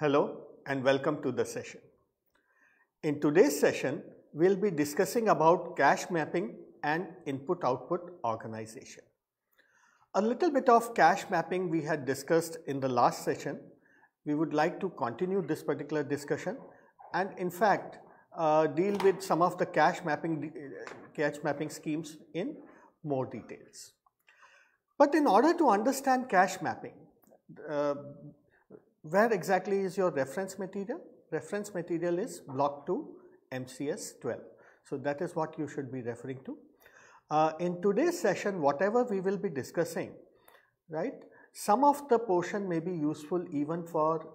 Hello and welcome to the session. In today's session, we'll be discussing about cache mapping and input-output organization. A little bit of cache mapping we had discussed in the last session. We would like to continue this particular discussion and in fact uh, deal with some of the cache mapping, uh, cache mapping schemes in more details. But in order to understand cache mapping, uh, where exactly is your reference material? Reference material is block 2 MCS 12. So, that is what you should be referring to. Uh, in today's session, whatever we will be discussing, right, some of the portion may be useful even for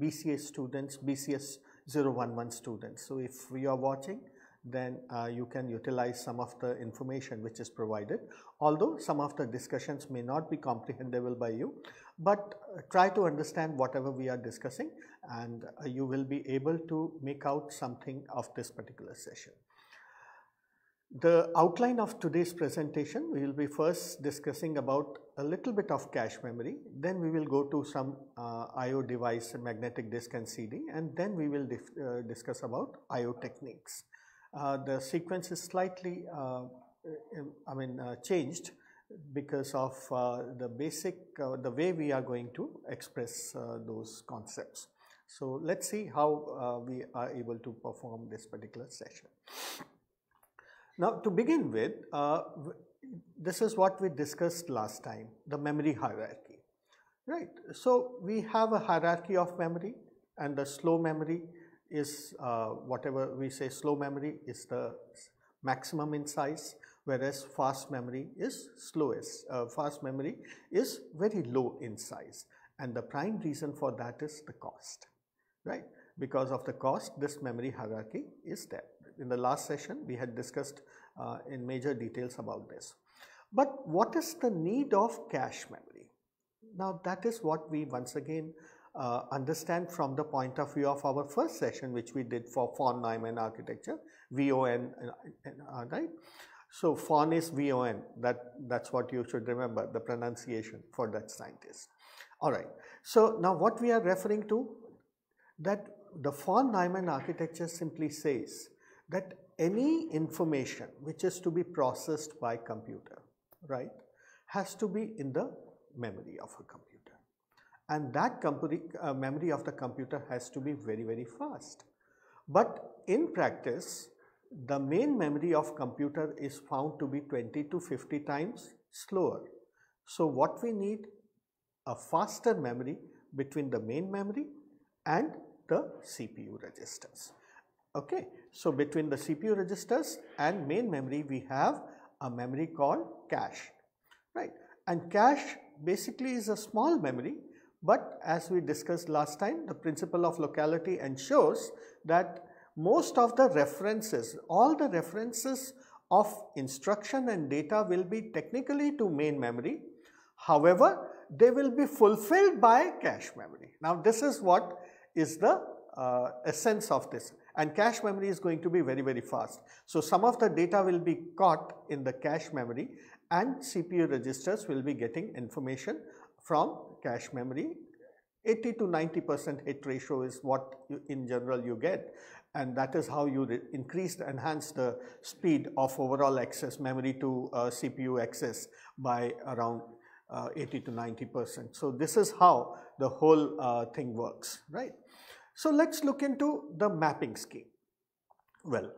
BCS students, BCS 011 students. So, if you are watching then uh, you can utilize some of the information which is provided. Although some of the discussions may not be comprehensible by you, but uh, try to understand whatever we are discussing and uh, you will be able to make out something of this particular session. The outline of today's presentation, we will be first discussing about a little bit of cache memory, then we will go to some uh, I.O. device, magnetic disk and CD and then we will uh, discuss about I.O. techniques. Uh, the sequence is slightly, uh, I mean, uh, changed because of the basic, the way we are going to express those concepts. So let's see how we are able to perform this particular session. Now to begin with, this is what we discussed last time, the memory hierarchy, right? So we have a hierarchy of memory and the slow memory is uh, whatever we say slow memory is the maximum in size whereas fast memory is slowest. Uh, fast memory is very low in size and the prime reason for that is the cost, right. Because of the cost this memory hierarchy is there. In the last session we had discussed uh, in major details about this. But what is the need of cache memory? Now that is what we once again uh, understand from the point of view of our first session which we did for von Neumann architecture, VON, uh, uh, uh, right? So von is VON, that, that's what you should remember, the pronunciation for that scientist. Alright, so now what we are referring to, that the von Neumann architecture simply says that any information which is to be processed by computer, right, has to be in the memory of a computer and that uh, memory of the computer has to be very, very fast. But in practice, the main memory of computer is found to be 20 to 50 times slower. So, what we need a faster memory between the main memory and the CPU registers. Okay. So, between the CPU registers and main memory we have a memory called cache right and cache basically is a small memory but as we discussed last time, the principle of locality ensures that most of the references, all the references of instruction and data will be technically to main memory. However, they will be fulfilled by cache memory. Now, this is what is the uh, essence of this and cache memory is going to be very, very fast. So, some of the data will be caught in the cache memory and CPU registers will be getting information from cache memory. 80 to 90 percent hit ratio is what you, in general you get and that is how you increase enhance the speed of overall access memory to uh, CPU access by around uh, 80 to 90 percent. So, this is how the whole uh, thing works right. So, let us look into the mapping scheme. Well,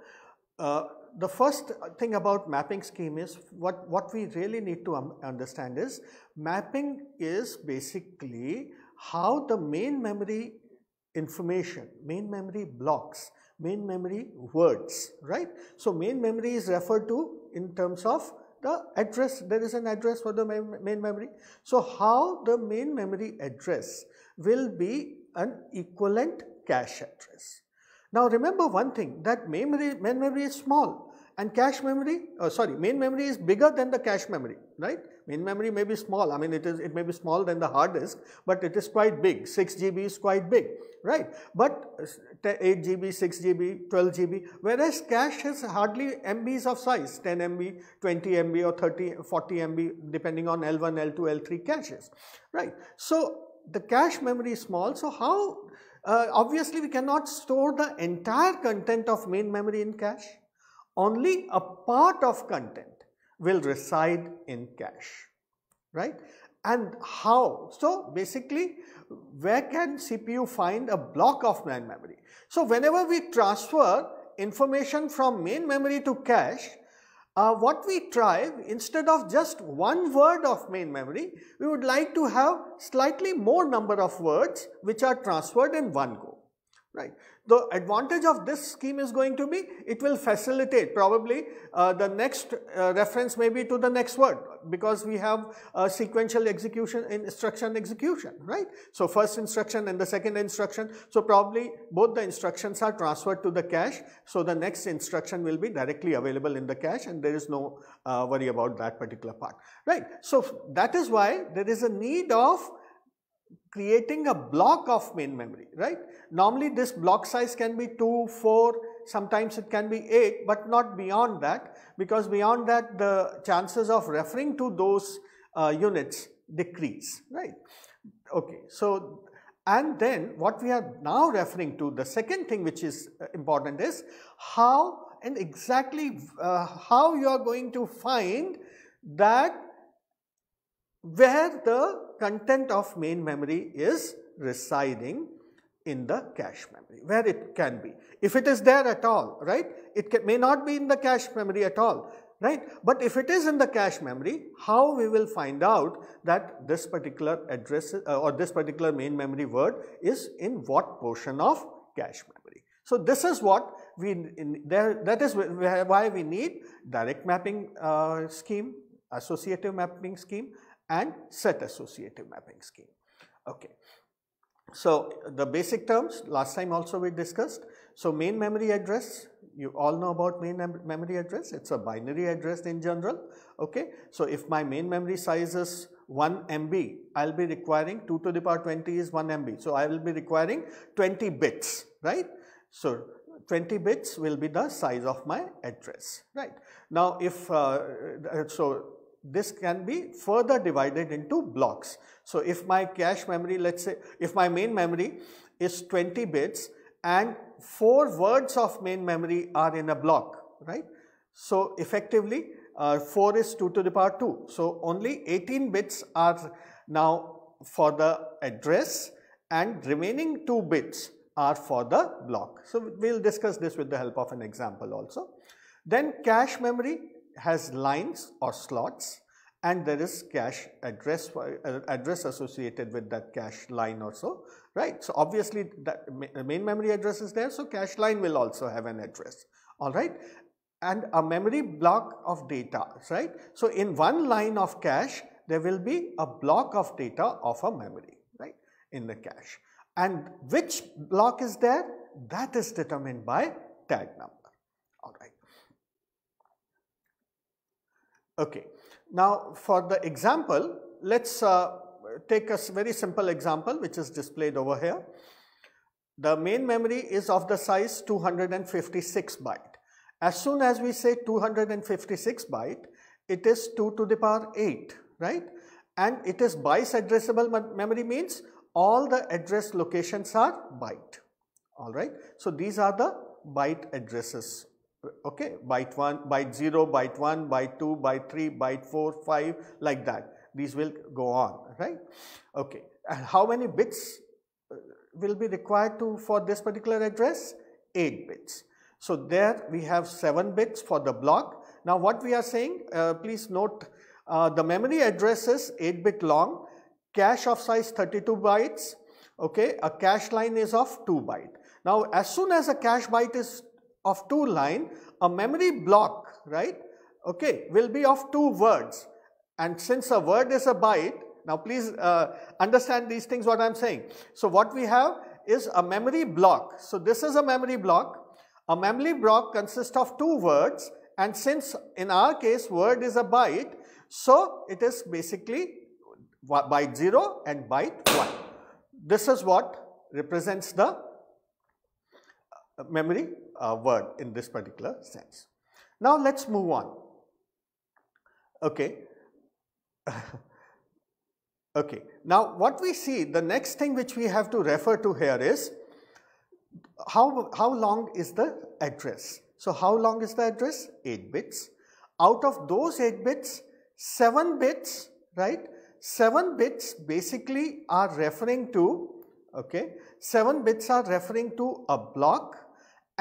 uh, the first thing about mapping scheme is what, what we really need to understand is mapping is basically how the main memory information, main memory blocks, main memory words, right. So, main memory is referred to in terms of the address, there is an address for the main memory. So, how the main memory address will be an equivalent cache address. Now remember one thing that memory, main memory is small and cache memory, uh, sorry, main memory is bigger than the cache memory, right? Main memory may be small, I mean it is, it may be small than the hard disk, but it is quite big, 6 GB is quite big, right? But uh, 8 GB, 6 GB, 12 GB, whereas cache is hardly MBs of size, 10 MB, 20 MB or 30, 40 MB depending on L1, L2, L3 caches, right? So the cache memory is small, so how uh, obviously we cannot store the entire content of main memory in cache. Only a part of content will reside in cache, right? And how? So basically, where can CPU find a block of main memory? So whenever we transfer information from main memory to cache, uh, what we try instead of just one word of main memory, we would like to have slightly more number of words which are transferred in one go right. The advantage of this scheme is going to be it will facilitate probably uh, the next uh, reference maybe to the next word because we have a sequential execution in instruction execution, right. So, first instruction and the second instruction. So, probably both the instructions are transferred to the cache. So, the next instruction will be directly available in the cache and there is no uh, worry about that particular part, right. So, that is why there is a need of creating a block of main memory, right? Normally this block size can be 2, 4, sometimes it can be 8, but not beyond that because beyond that the chances of referring to those uh, units decrease, right? Okay, so and then what we are now referring to, the second thing which is uh, important is how and exactly uh, how you are going to find that where the content of main memory is residing in the cache memory, where it can be. If it is there at all, right, it can, may not be in the cache memory at all, right. But if it is in the cache memory, how we will find out that this particular address uh, or this particular main memory word is in what portion of cache memory. So, this is what we in, there that is why we need direct mapping uh, scheme, associative mapping scheme and set associative mapping scheme. Okay. So, the basic terms last time also we discussed. So, main memory address you all know about main memory address it is a binary address in general. Okay. So, if my main memory size is 1 MB I will be requiring 2 to the power 20 is 1 MB. So, I will be requiring 20 bits right. So, 20 bits will be the size of my address right. Now, if uh, so this can be further divided into blocks. So if my cache memory, let's say, if my main memory is 20 bits and 4 words of main memory are in a block, right? So effectively, uh, 4 is 2 to the power 2. So only 18 bits are now for the address and remaining 2 bits are for the block. So we will discuss this with the help of an example also. Then cache memory has lines or slots and there is cache address uh, address associated with that cache line also, right. So, obviously that main memory address is there. So, cache line will also have an address alright and a memory block of data right. So, in one line of cache there will be a block of data of a memory right in the cache and which block is there that is determined by tag number alright. Okay. Now, for the example, let us uh, take a very simple example which is displayed over here. The main memory is of the size 256 byte. As soon as we say 256 byte, it is 2 to the power 8, right? And it is byte addressable memory means all the address locations are byte, alright. So, these are the byte addresses okay, byte 1, byte 0, byte 1, byte 2, byte 3, byte 4, 5 like that. These will go on, right? Okay, and how many bits uh, will be required to for this particular address? 8 bits. So, there we have 7 bits for the block. Now, what we are saying, uh, please note uh, the memory address is 8 bit long, cache of size 32 bytes, okay, a cache line is of 2 byte. Now, as soon as a cache byte is of two line, a memory block, right, okay, will be of two words. And since a word is a byte, now please uh, understand these things what I am saying. So what we have is a memory block. So this is a memory block. A memory block consists of two words and since in our case word is a byte, so it is basically byte 0 and byte 1. This is what represents the memory uh, word in this particular sense. Now let's move on. Okay. okay. Now what we see, the next thing which we have to refer to here is how, how long is the address? So how long is the address? 8 bits. Out of those 8 bits, 7 bits, right? 7 bits basically are referring to, okay, 7 bits are referring to a block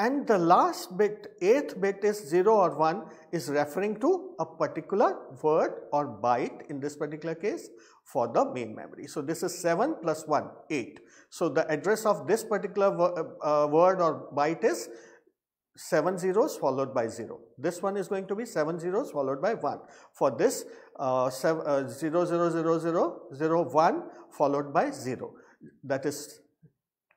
and the last bit, eighth bit is 0 or 1 is referring to a particular word or byte in this particular case for the main memory. So, this is 7 plus 1, 8. So, the address of this particular uh, uh, word or byte is 7 zeros followed by 0. This one is going to be 7 zeros followed by 1. For this uh, seven, uh, 0, 0, 0, 0, 0, 1 followed by 0 that is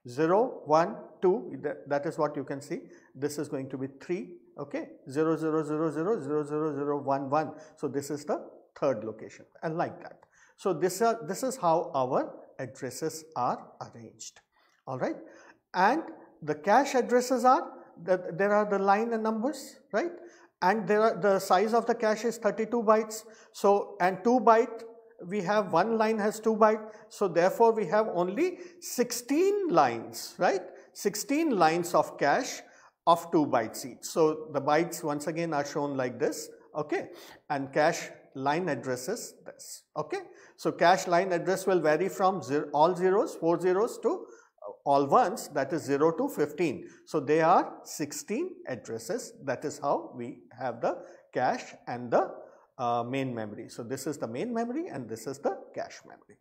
0, 1, 2 that is what you can see. This is going to be 3, okay, 0, 0, 0, 0, 0, 0, 0, 1, 1. So, this is the third location and like that. So, this, are, uh, this is how our addresses are arranged, alright. And the cache addresses are, that there are the line and numbers, right. And there are the size of the cache is 32 bytes. So, and 2 byte we have one line has two byte, So therefore, we have only 16 lines, right? 16 lines of cache of 2 bytes each. So the bytes once again are shown like this, okay? And cache line addresses this, okay? So cache line address will vary from zero, all zeros, four zeros to uh, all ones that is 0 to 15. So they are 16 addresses that is how we have the cache and the uh, main memory. So, this is the main memory and this is the cache memory.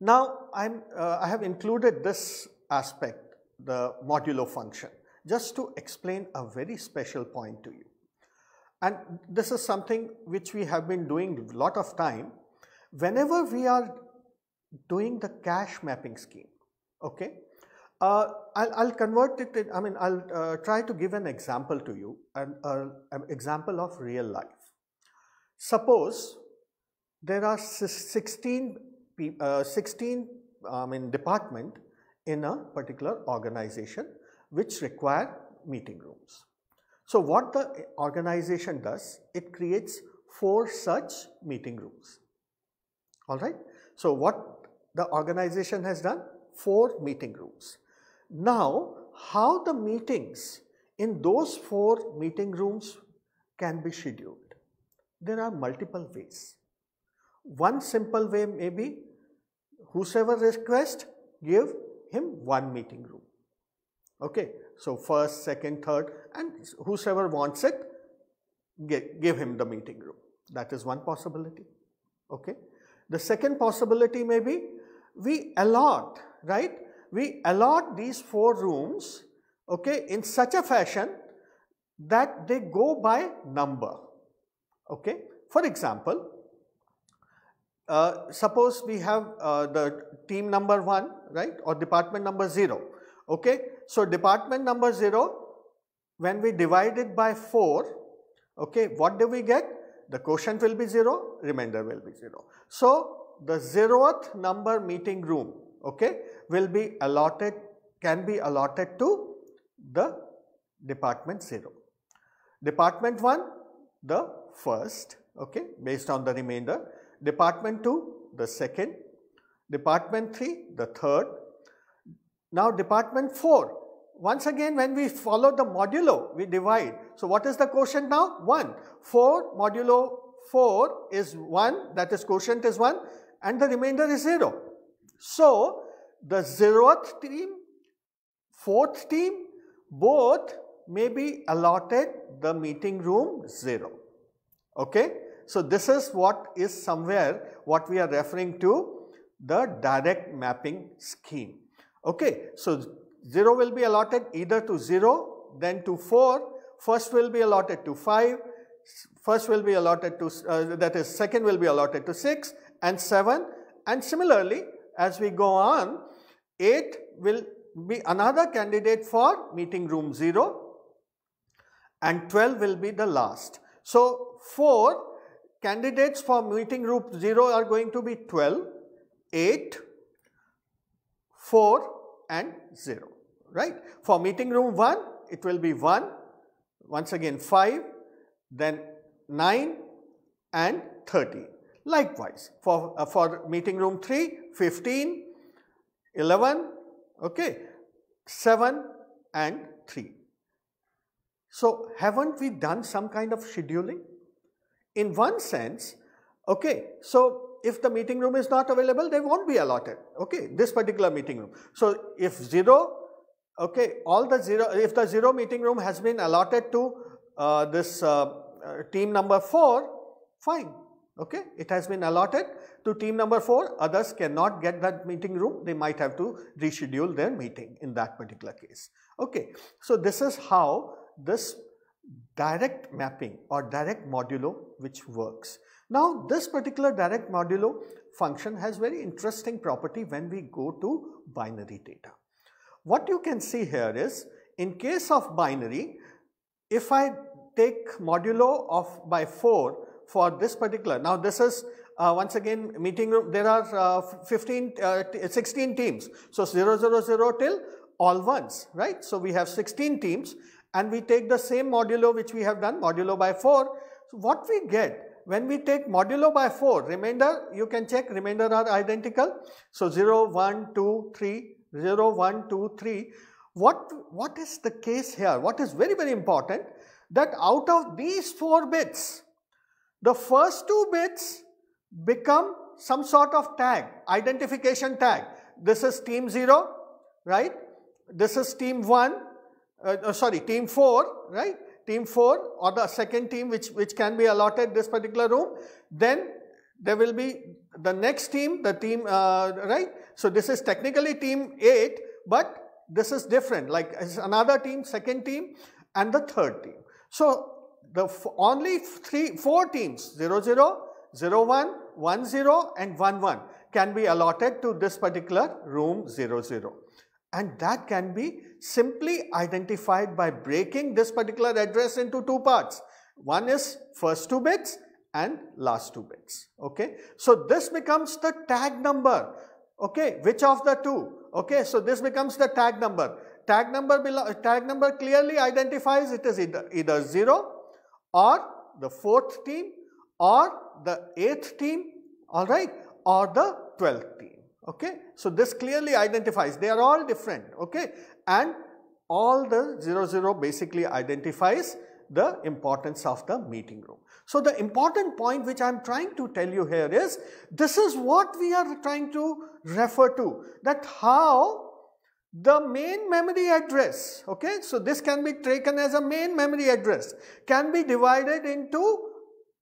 Now, I'm, uh, I have included this aspect, the modulo function, just to explain a very special point to you. And this is something which we have been doing a lot of time. Whenever we are doing the cache mapping scheme, okay, uh, I'll, I'll, convert it, in, I mean, I'll uh, try to give an example to you, an, uh, an example of real life. Suppose there are 16, uh, 16 I mean, department in a particular organization which require meeting rooms. So, what the organization does, it creates four such meeting rooms, alright. So, what the organization has done? Four meeting rooms. Now, how the meetings in those four meeting rooms can be scheduled? There are multiple ways. One simple way may be whosoever requests, give him one meeting room. Okay, so first, second, third and whosoever wants it, give, give him the meeting room. That is one possibility. Okay. The second possibility may be we allot, right, we allot these four rooms okay, in such a fashion that they go by number. Okay. For example, uh, suppose we have uh, the team number 1 right or department number 0. Okay. So, department number 0 when we divide it by 4 okay, what do we get? The quotient will be 0, remainder will be 0. So, the zeroth number meeting room okay, will be allotted can be allotted to the department 0. Department 1 the first okay, based on the remainder, department 2 the second, department 3 the third. Now department 4 once again when we follow the modulo we divide. So, what is the quotient now? 1, 4 modulo 4 is 1 that is quotient is 1 and the remainder is 0. So, the zeroth team, fourth team, both may be allotted the meeting room 0. Okay? So, this is what is somewhere what we are referring to the direct mapping scheme. Okay? So, 0 will be allotted either to 0, then to 4, first will be allotted to 5, first will be allotted to uh, that is second will be allotted to 6 and 7 and similarly as we go on, 8 will be another candidate for meeting room 0 and 12 will be the last. So, 4 candidates for meeting room 0 are going to be 12, 8, 4 and 0, right. For meeting room 1, it will be 1, once again 5, then 9 and 30. Likewise, for, uh, for meeting room 3, 15, 11, okay, 7 and 3. So, haven't we done some kind of scheduling? In one sense, okay, so if the meeting room is not available, they won't be allotted, okay, this particular meeting room. So, if 0, okay, all the 0, if the 0 meeting room has been allotted to uh, this uh, uh team number 4, fine, okay. It has been allotted to team number 4, others cannot get that meeting room, they might have to reschedule their meeting in that particular case, okay. So, this is how this direct mapping or direct modulo which works. Now, this particular direct modulo function has very interesting property when we go to binary data. What you can see here is in case of binary, if I take modulo of by 4 for this particular. Now this is uh, once again meeting room, there are uh, 15, uh, 16 teams. So 0, 0, 0 till all ones, right? So we have 16 teams and we take the same modulo which we have done modulo by 4. So what we get when we take modulo by 4, remainder you can check remainder are identical. So 0, 1, 2, 3, 0, 1, 2, 3. What, what is the case here? What is very, very important that out of these 4 bits, the first two bits become some sort of tag, identification tag. This is team 0, right? This is team 1, uh, uh, sorry, team 4, right? Team 4 or the second team which, which can be allotted this particular room. Then there will be the next team, the team, uh, right? So this is technically team 8, but this is different. Like another team, second team and the third team. So the only three, four teams 0 0, 0 1, 1 0 and 1 1 can be allotted to this particular room 0 0. And that can be simply identified by breaking this particular address into two parts. One is first two bits and last two bits. Okay. So, this becomes the tag number. Okay. Which of the two? Okay. So, this becomes the tag number. Tag number, tag number clearly identifies it is either, either 0 or the fourth team or the eighth team, all right, or the twelfth team, okay. So, this clearly identifies, they are all different, okay. And all the 0, 0 basically identifies the importance of the meeting room. So, the important point which I am trying to tell you here is, this is what we are trying to refer to, that how the main memory address, okay, so this can be taken as a main memory address, can be divided into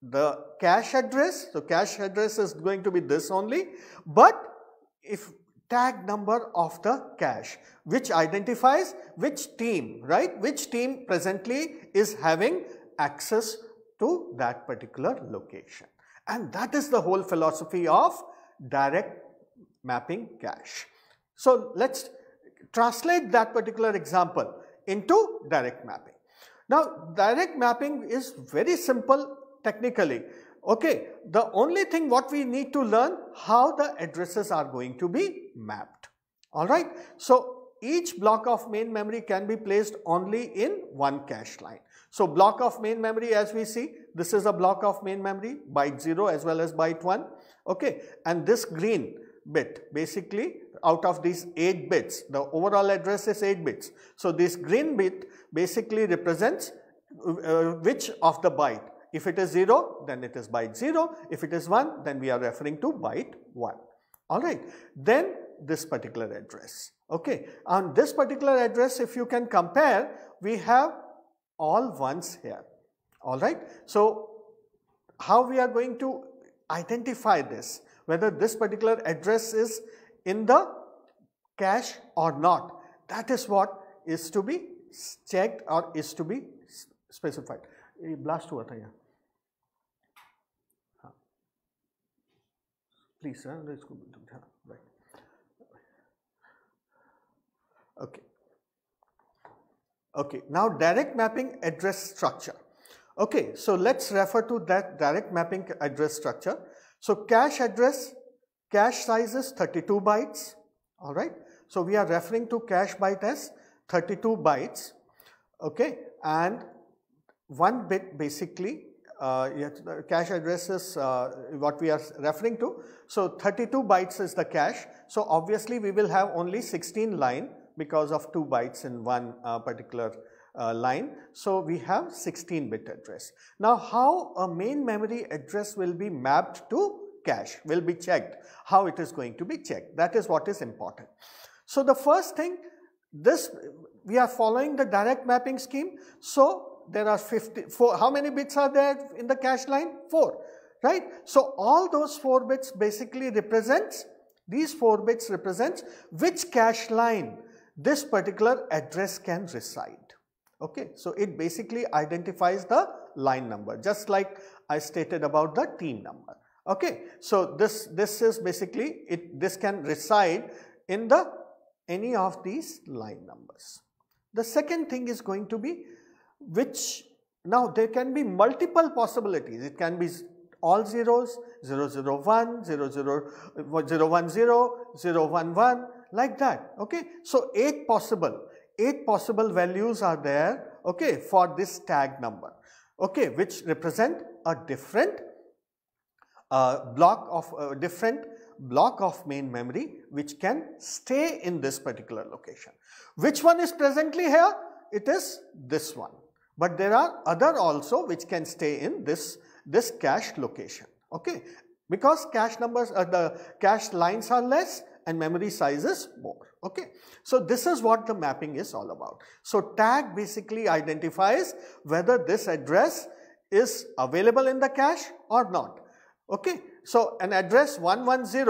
the cache address, so cache address is going to be this only, but if tag number of the cache, which identifies which team, right, which team presently is having access to that particular location. And that is the whole philosophy of direct mapping cache. So let's translate that particular example into direct mapping. Now, direct mapping is very simple technically. Okay, the only thing what we need to learn how the addresses are going to be mapped. Alright, so each block of main memory can be placed only in one cache line. So block of main memory as we see, this is a block of main memory byte 0 as well as byte 1. Okay, and this green bit. Basically, out of these 8 bits, the overall address is 8 bits. So, this green bit basically represents uh, which of the byte. If it is 0, then it is byte 0. If it is 1, then we are referring to byte 1. Alright, then this particular address. Okay, on this particular address, if you can compare, we have all 1s here. Alright, so how we are going to identify this? whether this particular address is in the cache or not. That is what is to be checked or is to be specified. Blast हुआ Please, यहाँ हाँ please sir इसको हाँ right okay okay now direct mapping address structure okay so let's refer to that direct mapping address structure so cache address, cache size is 32 bytes, all right. So we are referring to cache byte as 32 bytes, okay. And one bit basically, uh, uh, cache address is uh, what we are referring to. So 32 bytes is the cache. So obviously we will have only 16 line because of 2 bytes in one uh, particular uh, line. So we have 16 bit address. Now how a main memory address will be mapped to cache will be checked, how it is going to be checked. That is what is important. So the first thing, this we are following the direct mapping scheme. So there are 50, for how many bits are there in the cache line? 4, right? So all those 4 bits basically represents, these 4 bits represents which cache line this particular address can reside. Okay, so it basically identifies the line number just like I stated about the team number. Okay, so this, this is basically it this can reside in the any of these line numbers. The second thing is going to be which now there can be multiple possibilities it can be all zeros 001 0, 0, 010 011 like that okay so 8 possible eight possible values are there okay for this tag number okay which represent a different uh, block of uh, different block of main memory which can stay in this particular location. Which one is presently here? It is this one, but there are other also which can stay in this, this cache location, okay. Because cache numbers, uh, the cache lines are less, and memory size is more, okay. So, this is what the mapping is all about. So, tag basically identifies whether this address is available in the cache or not, okay. So, an address 110,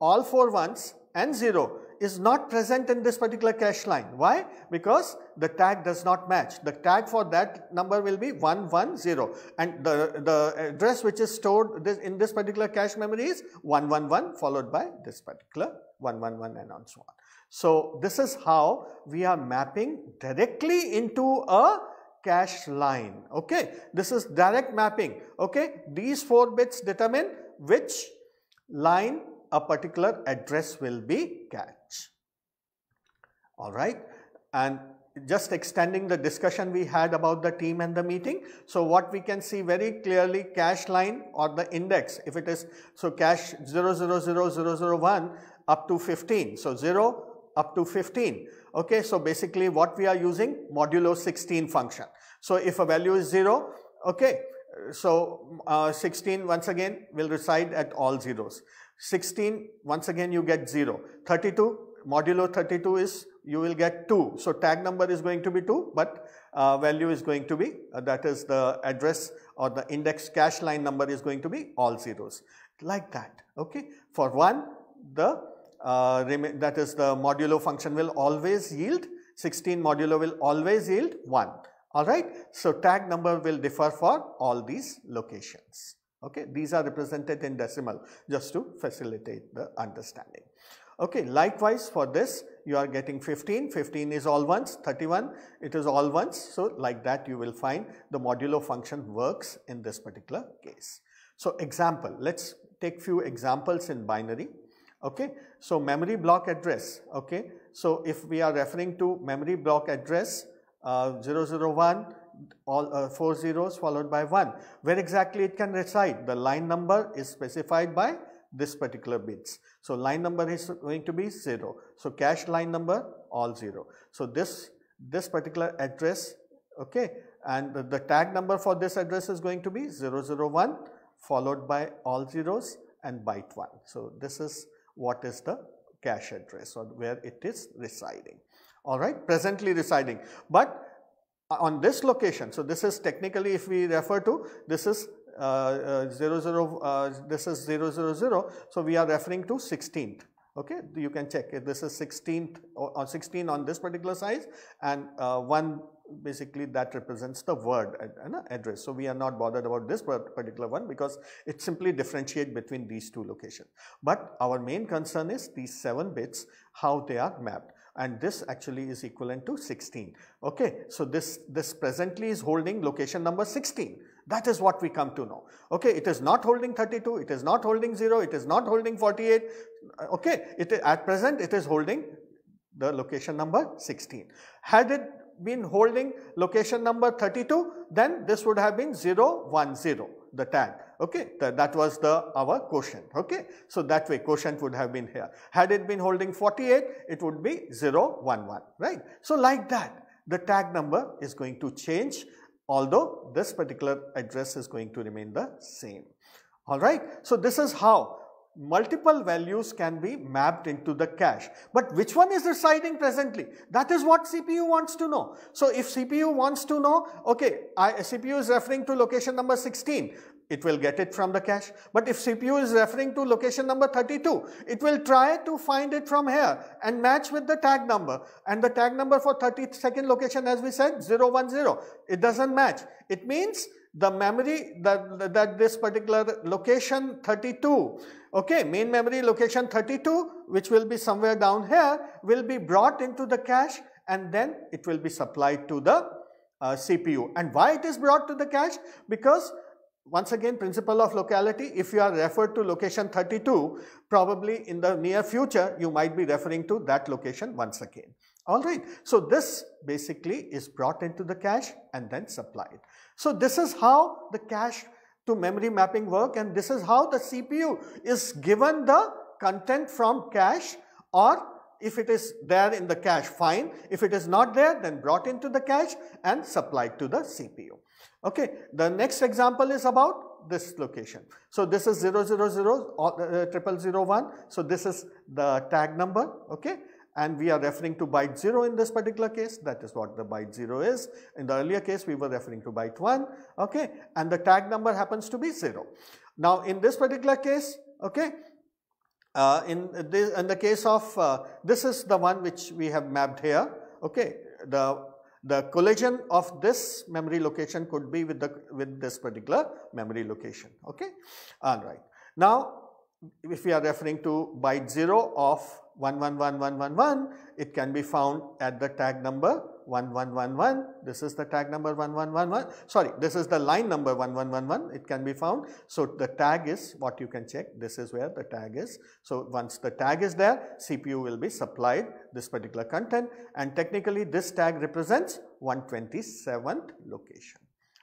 all four ones and 0 is not present in this particular cache line. Why? Because the tag does not match. The tag for that number will be 110 and the, the address which is stored this, in this particular cache memory is 111 followed by this particular 111 and so on. So, this is how we are mapping directly into a cache line, okay. This is direct mapping, okay. These 4 bits determine which line a particular address will be catch. Alright and just extending the discussion we had about the team and the meeting. So what we can see very clearly cache line or the index if it is so cache 000001 up to 15. So 0 up to 15. Okay, so basically what we are using modulo 16 function. So if a value is 0, okay, so uh, 16 once again will reside at all zeros. 16, once again you get 0. 32, modulo 32 is, you will get 2. So tag number is going to be 2, but uh, value is going to be, uh, that is the address or the index cache line number is going to be all zeros. Like that, okay. For 1, the uh, that is the modulo function will always yield, 16 modulo will always yield 1. Alright, so tag number will differ for all these locations. Okay, these are represented in decimal just to facilitate the understanding. Okay, likewise for this you are getting 15, 15 is all ones, 31 it is all ones. So, like that you will find the modulo function works in this particular case. So, example, let us take few examples in binary. Okay, so memory block address. Okay, so if we are referring to memory block address uh, 001, all uh, four zeros followed by 1. Where exactly it can reside? The line number is specified by this particular bits. So line number is going to be 0. So cache line number all 0. So this, this particular address, okay, and the, the tag number for this address is going to be 001 followed by all zeros and byte 1. So this is what is the cache address or where it is residing. Alright, presently residing. But on this location. So, this is technically if we refer to this is uh, uh, 00, uh, this is 000. So, we are referring to 16th. Okay, you can check if this is 16th or, uh, 16 on this particular size and uh, 1 basically that represents the word uh, and uh, address. So, we are not bothered about this particular one because it simply differentiate between these two locations. But our main concern is these 7 bits how they are mapped and this actually is equivalent to 16. Okay, so this, this presently is holding location number 16. That is what we come to know. Okay, it is not holding 32, it is not holding 0, it is not holding 48. Uh, okay, it, at present it is holding the location number 16. Had it been holding location number 32, then this would have been 010, the tag okay Th that was the our quotient okay so that way quotient would have been here had it been holding 48 it would be 0 1 1 right so like that the tag number is going to change although this particular address is going to remain the same all right so this is how multiple values can be mapped into the cache. But which one is residing presently? That is what CPU wants to know. So if CPU wants to know, okay, I, CPU is referring to location number 16 it will get it from the cache. But if CPU is referring to location number 32, it will try to find it from here and match with the tag number. And the tag number for 32nd location, as we said 010, it doesn't match. It means the memory that, that this particular location 32, okay, main memory location 32 which will be somewhere down here will be brought into the cache and then it will be supplied to the uh, CPU. And why it is brought to the cache? Because once again principle of locality if you are referred to location 32 probably in the near future you might be referring to that location once again alright. So, this basically is brought into the cache and then supplied. So, this is how the cache to memory mapping work and this is how the CPU is given the content from cache or if it is there in the cache fine, if it is not there then brought into the cache and supplied to the CPU. Okay, the next example is about this location. So this is uh, uh, 000, 0001. So this is the tag number, okay? And we are referring to byte 0 in this particular case. That is what the byte 0 is. In the earlier case, we were referring to byte 1, okay? And the tag number happens to be 0. Now, in this particular case, okay, uh, in, the in the case of, uh, this is the one which we have mapped here, okay? The the collision of this memory location could be with the with this particular memory location okay all right now if we are referring to byte 0 of 111111 it can be found at the tag number 1111. This is the tag number 1111. Sorry, this is the line number 1111. It can be found. So, the tag is what you can check. This is where the tag is. So, once the tag is there, CPU will be supplied this particular content and technically this tag represents 127th location.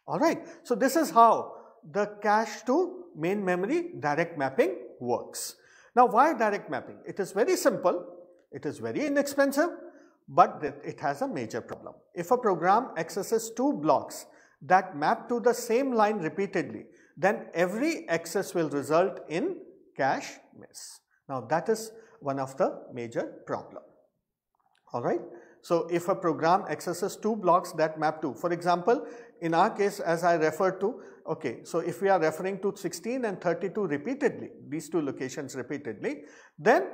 Alright. So, this is how the cache to main memory direct mapping works. Now, why direct mapping? It is very simple. It is very inexpensive but it has a major problem. If a program accesses two blocks that map to the same line repeatedly, then every access will result in cache miss. Now that is one of the major problem, alright. So if a program accesses two blocks that map to, for example, in our case as I referred to, okay, so if we are referring to 16 and 32 repeatedly, these two locations repeatedly, then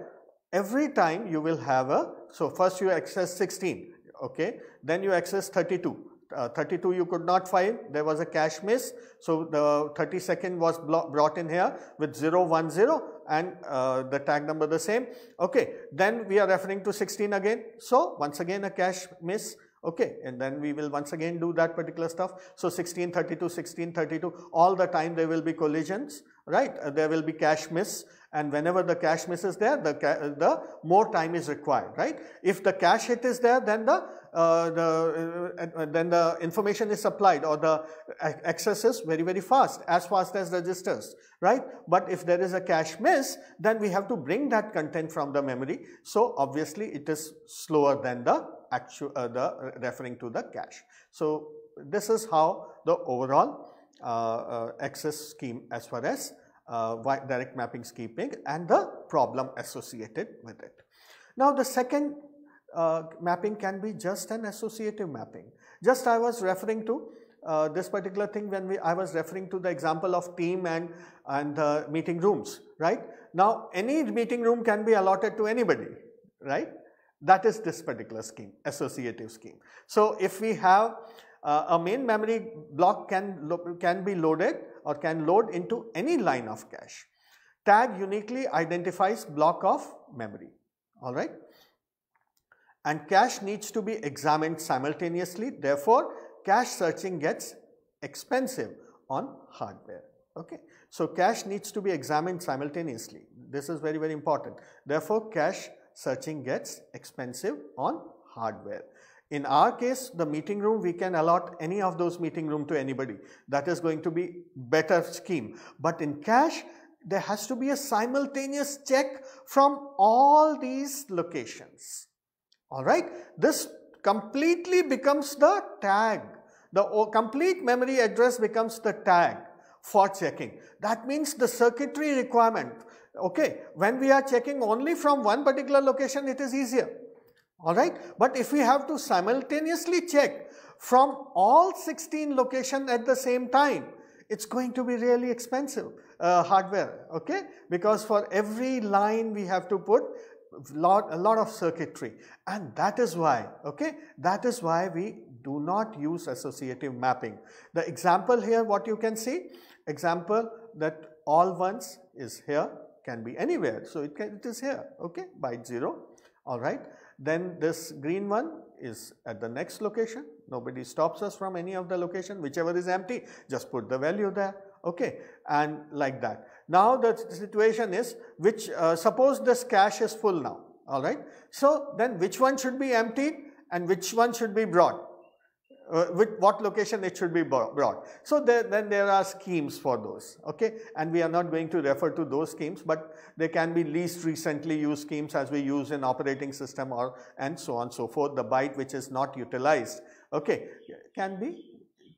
every time you will have a, so first you access 16, okay, then you access 32. Uh, 32 you could not find, there was a cache miss. So the 32nd was brought in here with 010 and uh, the tag number the same. Okay, then we are referring to 16 again. So once again a cache miss okay and then we will once again do that particular stuff so 1632 1632 all the time there will be collisions right uh, there will be cache miss and whenever the cache miss is there, the, uh, the more time is required, right? If the cache hit is there, then the, uh, the uh, then the information is supplied or the access is very, very fast, as fast as registers, right? But if there is a cache miss, then we have to bring that content from the memory. So obviously it is slower than the actual, uh, the referring to the cache. So this is how the overall uh, uh, access scheme as far as uh, direct mapping skipping and the problem associated with it. Now, the second uh, mapping can be just an associative mapping. Just I was referring to uh, this particular thing when we I was referring to the example of team and and meeting rooms, right? Now any meeting room can be allotted to anybody, right? That is this particular scheme, associative scheme. So if we have uh, a main memory block can can be loaded or can load into any line of cache. Tag uniquely identifies block of memory, alright. And cache needs to be examined simultaneously, therefore cache searching gets expensive on hardware, okay. So cache needs to be examined simultaneously, this is very very important, therefore cache searching gets expensive on hardware. In our case, the meeting room, we can allot any of those meeting room to anybody. That is going to be better scheme. But in cash, there has to be a simultaneous check from all these locations. All right. This completely becomes the tag. The complete memory address becomes the tag for checking. That means the circuitry requirement. Okay. When we are checking only from one particular location, it is easier. Alright, but if we have to simultaneously check from all 16 locations at the same time, it's going to be really expensive uh, hardware, okay? Because for every line we have to put lot, a lot of circuitry and that is why, okay? That is why we do not use associative mapping. The example here what you can see, example that all ones is here can be anywhere. So, it, can, it is here, okay, byte 0, alright. Then this green one is at the next location. Nobody stops us from any of the location, whichever is empty, just put the value there, okay, and like that. Now the situation is which, uh, suppose this cache is full now, alright. So then which one should be emptied and which one should be brought? with uh, what location it should be brought. So there, then there are schemes for those, okay? And we are not going to refer to those schemes, but they can be least recently used schemes as we use in operating system or and so on so forth. The byte which is not utilized, okay, can be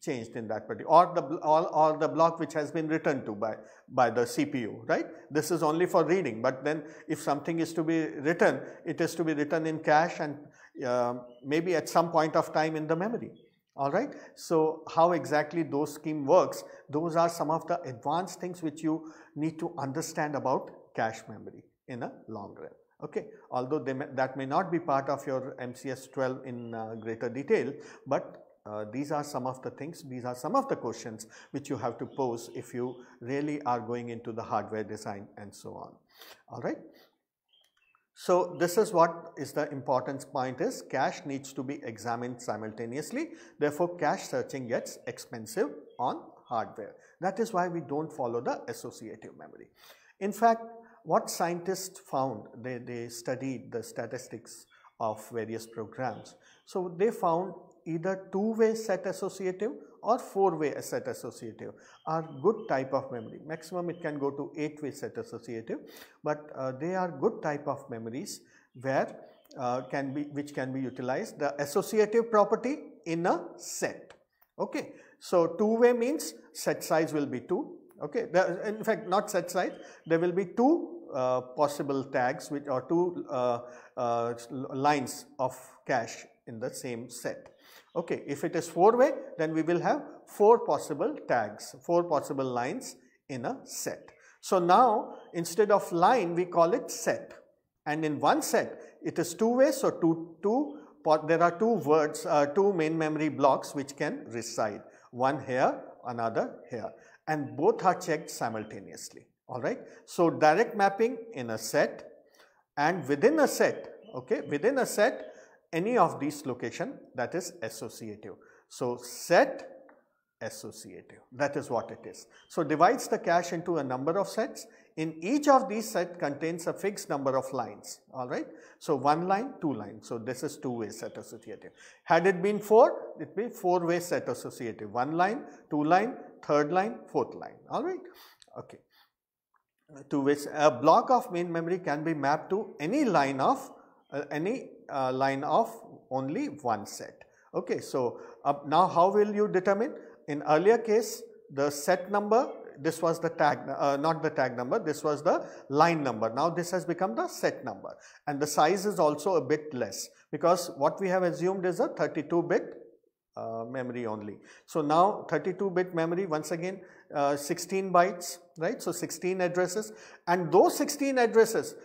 changed in that particular or the or, or the block which has been written to by by the CPU, right? This is only for reading, but then if something is to be written, it is to be written in cache and uh, maybe at some point of time in the memory Alright, so how exactly those scheme works, those are some of the advanced things which you need to understand about cache memory in a long run. Okay, although may, that may not be part of your MCS 12 in uh, greater detail, but uh, these are some of the things, these are some of the questions which you have to pose if you really are going into the hardware design and so on. Alright. So, this is what is the importance point is cache needs to be examined simultaneously therefore, cache searching gets expensive on hardware. That is why we do not follow the associative memory. In fact, what scientists found, they, they studied the statistics of various programs. So, they found either two way set associative or 4-way set associative are good type of memory. Maximum it can go to 8-way set associative, but uh, they are good type of memories where uh, can be which can be utilized the associative property in a set. Okay. So, 2-way means set size will be 2. Okay. in fact, not set size, there will be 2 uh, possible tags which are two uh, uh, lines of cache in the same set. Okay, if it is 4 way then we will have 4 possible tags, 4 possible lines in a set. So now instead of line we call it set and in one set it is 2 way so two, two, there are 2 words, uh, 2 main memory blocks which can reside, one here, another here and both are checked simultaneously alright. So direct mapping in a set and within a set okay, within a set any of these location that is associative. So, set associative that is what it is. So, divides the cache into a number of sets in each of these set contains a fixed number of lines alright. So, one line two lines. So, this is two way set associative. Had it been four it would be four way set associative one line two line third line fourth line alright okay. To which a block of main memory can be mapped to any line of uh, any uh, line of only one set. Okay, so now how will you determine? In earlier case, the set number, this was the tag, uh, not the tag number, this was the line number. Now this has become the set number and the size is also a bit less because what we have assumed is a 32 bit uh, memory only. So now 32 bit memory once again uh, 16 bytes right. So 16 addresses and those 16 addresses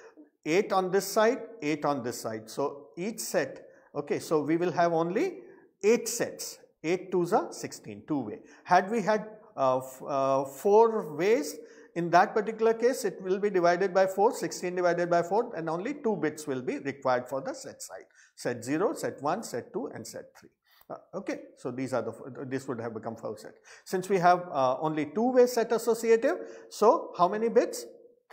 8 on this side, 8 on this side. So each set, okay, so we will have only 8 sets, 8 twos are 16, two way. Had we had uh, uh, 4 ways, in that particular case it will be divided by 4, 16 divided by 4 and only 2 bits will be required for the set side, set 0, set 1, set 2 and set 3. Uh, okay, so these are the, this would have become 4 set. Since we have uh, only two way set associative, so how many bits?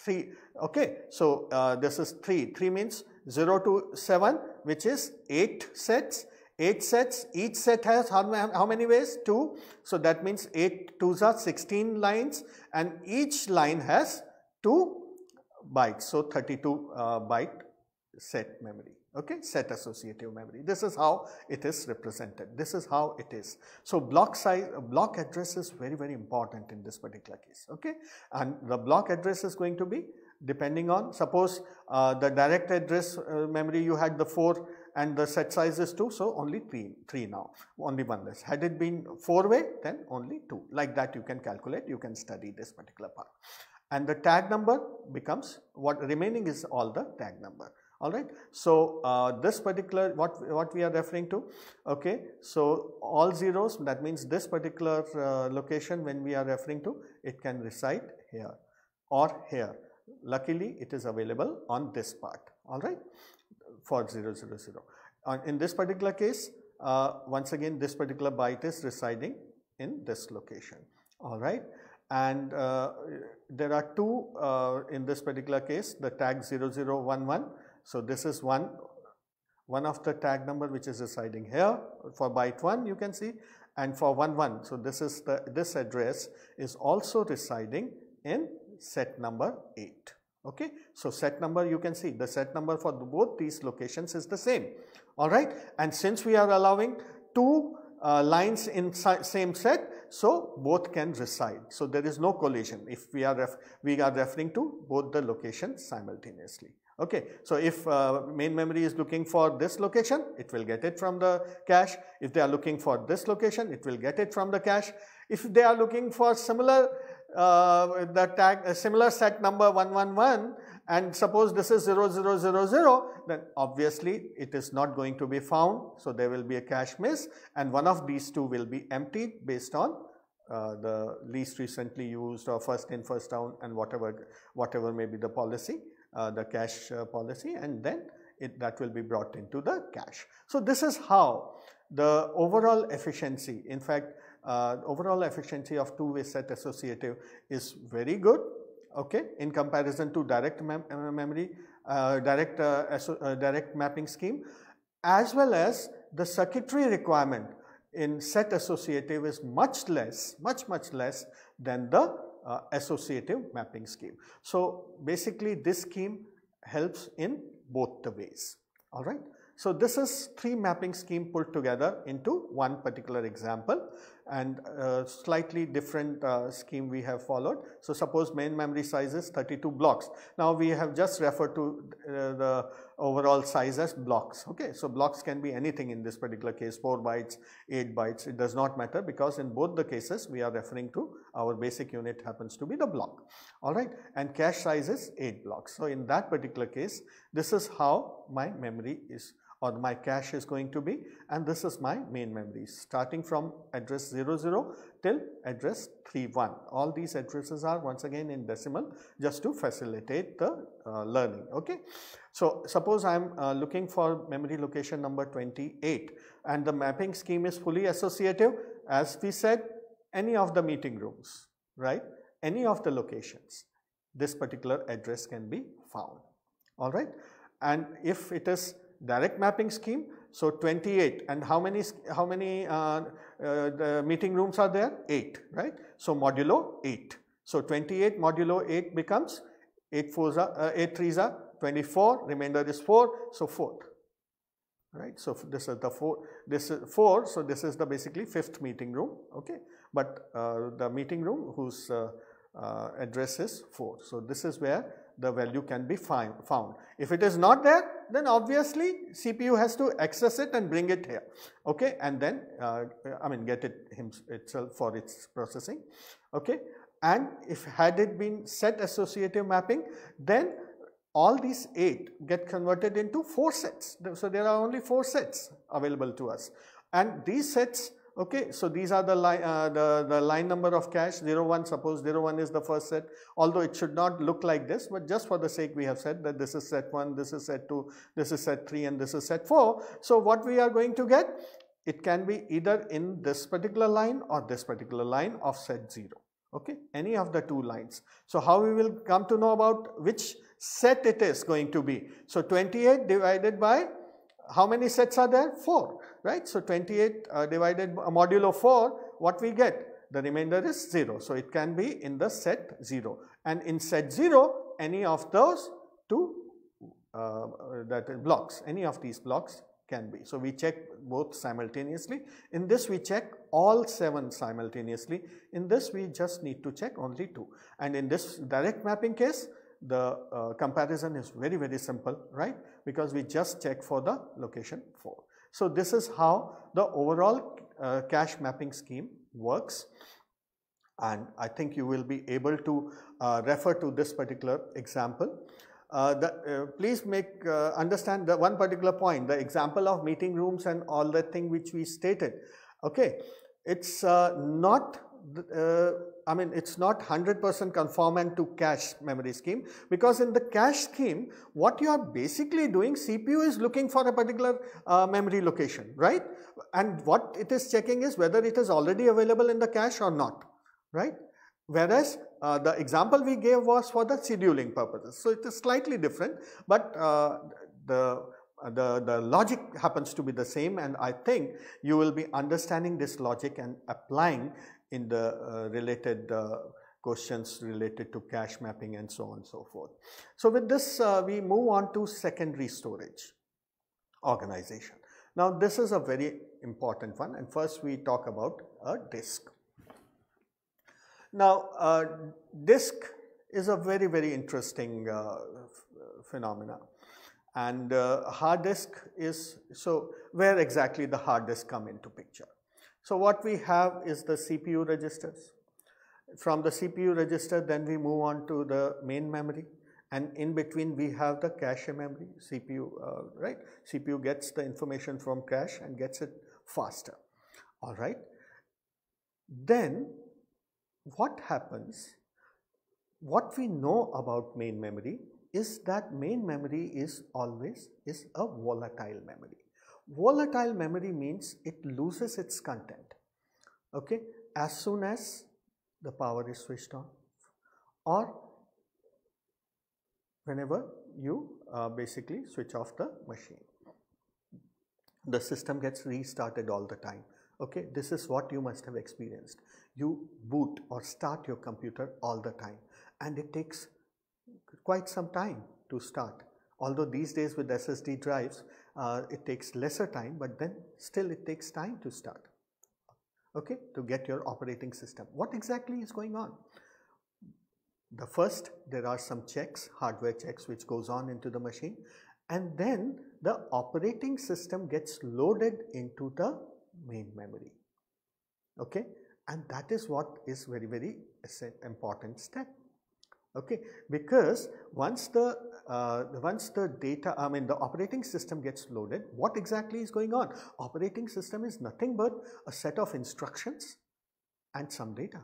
3 okay. So, uh, this is 3, 3 means 0 to 7 which is 8 sets, 8 sets each set has how, how many ways 2. So, that means 8 2s are 16 lines and each line has 2 bytes. So, 32 uh, byte set memory okay, set associative memory. This is how it is represented. This is how it is. So, block size, uh, block address is very, very important in this particular case, okay. And the block address is going to be depending on, suppose uh, the direct address uh, memory you had the 4 and the set size is 2, so only 3, 3 now, only one less. Had it been 4 way, then only 2. Like that you can calculate, you can study this particular part. And the tag number becomes, what remaining is all the tag number all right. So, uh, this particular what, what we are referring to, okay. So, all zeros that means this particular uh, location when we are referring to it can reside here or here. Luckily, it is available on this part, all right, for 000. in this particular case, uh, once again this particular byte is residing in this location, all right and uh, there are two uh, in this particular case the tag 0011 so this is one, one of the tag number which is residing here for byte 1 you can see and for 1 1. So this is the, this address is also residing in set number 8. Okay. So set number you can see the set number for both these locations is the same. Alright. And since we are allowing two uh, lines in same set, so both can reside. So there is no collision if we are, we are referring to both the locations simultaneously. Okay, so if uh, main memory is looking for this location, it will get it from the cache. If they are looking for this location, it will get it from the cache. If they are looking for similar uh, the tag, uh, similar set number 111 and suppose this is 0000, then obviously it is not going to be found. So there will be a cache miss and one of these two will be emptied based on uh, the least recently used or first in first down and whatever, whatever may be the policy uh, the cash uh, policy and then it, that will be brought into the cash. So, this is how the overall efficiency in fact uh, overall efficiency of two-way set associative is very good okay in comparison to direct mem uh, memory uh, direct uh, direct mapping scheme as well as the circuitry requirement in set associative is much less much much less than the uh, associative mapping scheme. So basically this scheme helps in both the ways, alright. So this is three mapping scheme pulled together into one particular example and a uh, slightly different uh, scheme we have followed. So suppose main memory size is 32 blocks. Now we have just referred to uh, the overall size as blocks, okay. So blocks can be anything in this particular case, 4 bytes, 8 bytes, it does not matter because in both the cases we are referring to our basic unit happens to be the block, alright. And cache size is 8 blocks. So in that particular case, this is how my memory is or my cache is going to be and this is my main memory starting from address 00 till address 31. All these addresses are once again in decimal just to facilitate the uh, learning. Okay. So, suppose I am uh, looking for memory location number 28 and the mapping scheme is fully associative as we said any of the meeting rooms, right, any of the locations this particular address can be found, alright. And if it is direct mapping scheme. So 28 and how many, how many uh, uh, meeting rooms are there? 8, right? So modulo 8. So 28 modulo 8 becomes 8 fours are, uh, 8 threes are 24, remainder is 4, so 4, right? So this is the 4, this is 4, so this is the basically fifth meeting room, okay? But uh, the meeting room whose uh, uh, address is 4. So this is where the value can be found. If it is not there, then obviously CPU has to access it and bring it here, okay, and then uh, I mean get it itself for its processing, okay. And if had it been set associative mapping, then all these 8 get converted into 4 sets. So, there are only 4 sets available to us and these sets Okay, so these are the, line, uh, the, the line number of cache 01, suppose 01 is the first set, although it should not look like this, but just for the sake we have said that this is set 1, this is set 2, this is set 3 and this is set 4. So what we are going to get? It can be either in this particular line or this particular line of set 0, okay, any of the two lines. So how we will come to know about which set it is going to be? So 28 divided by how many sets are there? 4 right. So, 28 uh, divided by modulo 4, what we get? The remainder is 0. So, it can be in the set 0 and in set 0, any of those two uh, blocks, any of these blocks can be. So, we check both simultaneously. In this, we check all 7 simultaneously. In this, we just need to check only 2 and in this direct mapping case, the uh, comparison is very, very simple, right, because we just check for the location 4. So this is how the overall uh, cache mapping scheme works and I think you will be able to uh, refer to this particular example. Uh, the, uh, please make uh, understand the one particular point, the example of meeting rooms and all that thing which we stated, okay. It is uh, not uh, I mean, it's not 100% conformant to cache memory scheme because in the cache scheme, what you are basically doing, CPU is looking for a particular uh, memory location, right? And what it is checking is whether it is already available in the cache or not, right? Whereas uh, the example we gave was for the scheduling purposes. So it is slightly different, but uh, the uh, the, the logic happens to be the same and I think you will be understanding this logic and applying in the uh, related uh, questions related to cache mapping and so on and so forth. So with this, uh, we move on to secondary storage organization. Now this is a very important one and first we talk about a disk. Now disk is a very very interesting phenomena and hard disk is so where exactly the hard disk come into picture. So what we have is the CPU registers. From the CPU register, then we move on to the main memory and in between we have the cache memory CPU, uh, right? CPU gets the information from cache and gets it faster, all right? Then what happens, what we know about main memory is that main memory is always is a volatile memory. Volatile memory means it loses its content, okay, as soon as the power is switched on or whenever you uh, basically switch off the machine. The system gets restarted all the time. Okay, this is what you must have experienced. You boot or start your computer all the time and it takes quite some time to start. Although these days with SSD drives, uh, it takes lesser time but then still it takes time to start okay to get your operating system. What exactly is going on? The first there are some checks hardware checks which goes on into the machine and then the operating system gets loaded into the main memory okay and that is what is very very important step okay? Because once the uh, once the data, I mean the operating system gets loaded, what exactly is going on? Operating system is nothing but a set of instructions and some data.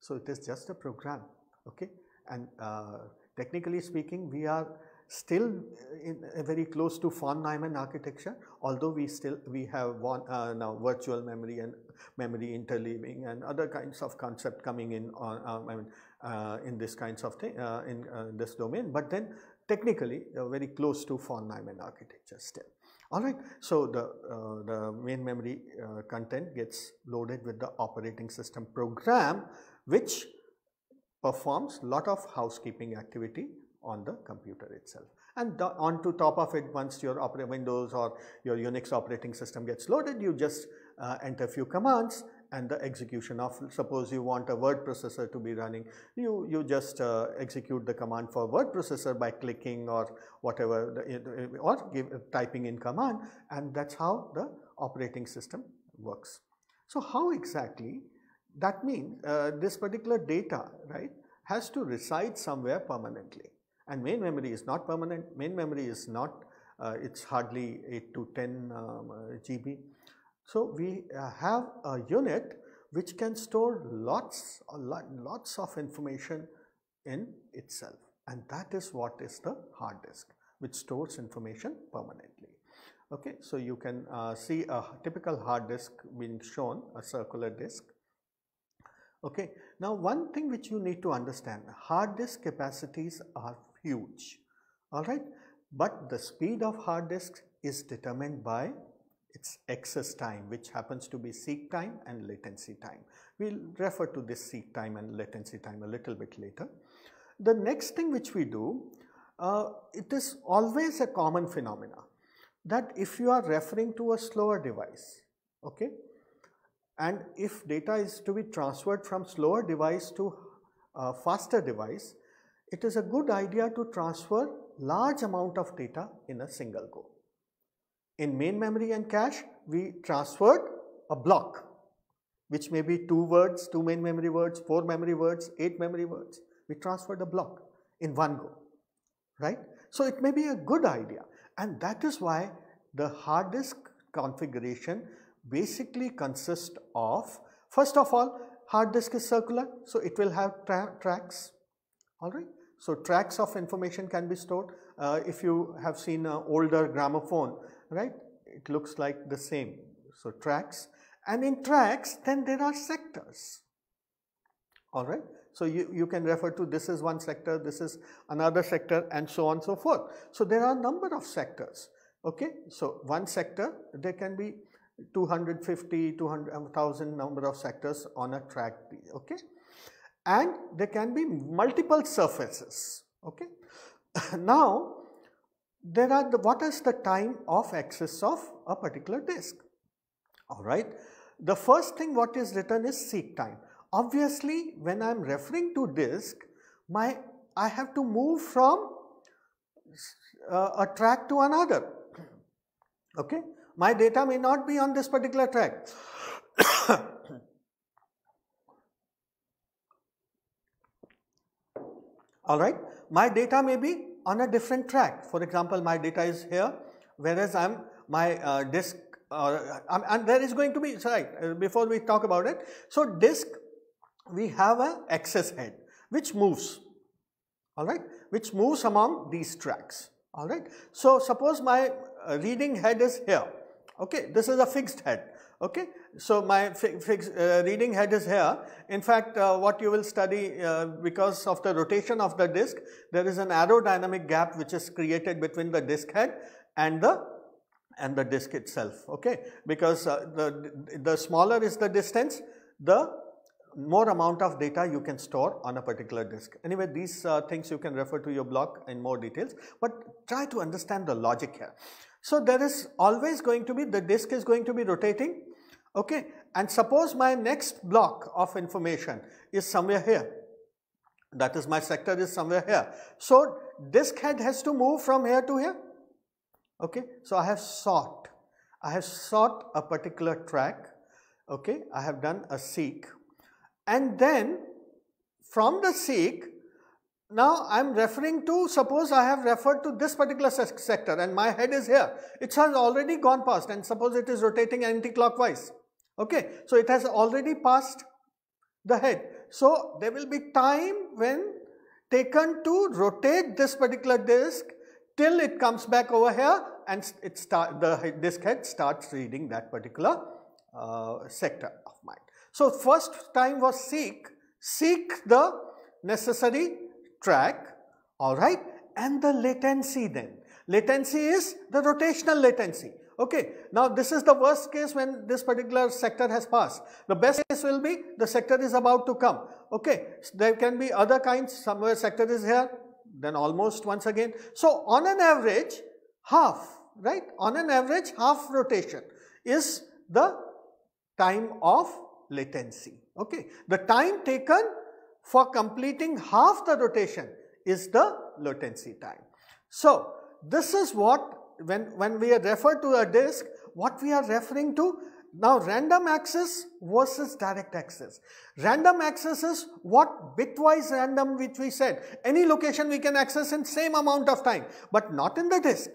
So it is just a program, okay? And uh, technically speaking, we are still uh, in, very close to von Neumann architecture, although we still we have one, uh, now virtual memory and memory interleaving and other kinds of concept coming in on uh, I mean uh, in this kinds of thing uh, in this domain. But then technically very close to von Neumann architecture still. All right, so the the main memory content gets loaded with the operating system program, which performs lot of housekeeping activity on the computer itself. And on to top of it, once your Windows or your Unix operating system gets loaded, you just uh, enter few commands and the execution of, suppose you want a word processor to be running, you, you just uh, execute the command for word processor by clicking or whatever, the, uh, uh, or give, uh, typing in command and that's how the operating system works. So how exactly that means uh, this particular data, right, has to reside somewhere permanently. And main memory is not permanent, main memory is not, uh, it is hardly 8 to 10 um, uh, GB. So, we uh, have a unit which can store lots, lots of information in itself and that is what is the hard disk which stores information permanently. Okay, so you can uh, see a typical hard disk being shown a circular disk. Okay, now one thing which you need to understand hard disk capacities are huge, alright. But the speed of hard disk is determined by its access time which happens to be seek time and latency time. We will refer to this seek time and latency time a little bit later. The next thing which we do, uh, it is always a common phenomena that if you are referring to a slower device, okay, and if data is to be transferred from slower device to uh, faster device, it is a good idea to transfer large amount of data in a single go. In main memory and cache, we transferred a block which may be 2 words, 2 main memory words, 4 memory words, 8 memory words. We transferred a block in one go, right? So, it may be a good idea and that is why the hard disk configuration basically consists of first of all hard disk is circular. So, it will have tra tracks all right. So, tracks of information can be stored. Uh, if you have seen an older gramophone, right, it looks like the same. So, tracks and in tracks then there are sectors, all right. So, you, you can refer to this is one sector, this is another sector and so on so forth. So, there are a number of sectors, okay. So, one sector there can be 250, 200, 1000 number of sectors on a track, okay and there can be multiple surfaces. Okay. now, there are the, what is the time of axis of a particular disk? Alright. The first thing what is written is seek time. Obviously, when I am referring to disk, my I have to move from uh, a track to another. Okay. My data may not be on this particular track. alright. My data may be on a different track. For example, my data is here, whereas I'm my uh, disk uh, and there is going to be, sorry, uh, before we talk about it. So, disk we have a access head which moves, alright, which moves among these tracks, alright. So, suppose my uh, reading head is here, okay, this is a fixed head, okay. So my uh, reading head is here. In fact, uh, what you will study uh, because of the rotation of the disc, there is an aerodynamic gap which is created between the disc head and the and the disc itself. Okay, because uh, the the smaller is the distance, the more amount of data you can store on a particular disk. Anyway, these uh, things you can refer to your blog in more details, but try to understand the logic here. So there is always going to be, the disk is going to be rotating Okay. And suppose my next block of information is somewhere here. That is my sector is somewhere here. So, disk head has to move from here to here. Okay. So, I have sought. I have sought a particular track. Okay. I have done a seek. And then from the seek, now I am referring to, suppose I have referred to this particular se sector and my head is here. It has already gone past and suppose it is rotating anti-clockwise. Okay, so it has already passed the head. So there will be time when taken to rotate this particular disc till it comes back over here and it start, the disk head starts reading that particular uh, sector of mine. So first time was seek, seek the necessary track, alright, and the latency then. Latency is the rotational latency. Okay, now this is the worst case when this particular sector has passed. The best case will be the sector is about to come. Okay, so there can be other kinds, somewhere sector is here, then almost once again. So on an average, half, right? On an average, half rotation is the time of latency. Okay, the time taken for completing half the rotation is the latency time. So this is what when, when we refer to a disk, what we are referring to now random access versus direct access. Random access is what bitwise random which we said. Any location we can access in same amount of time but not in the disk.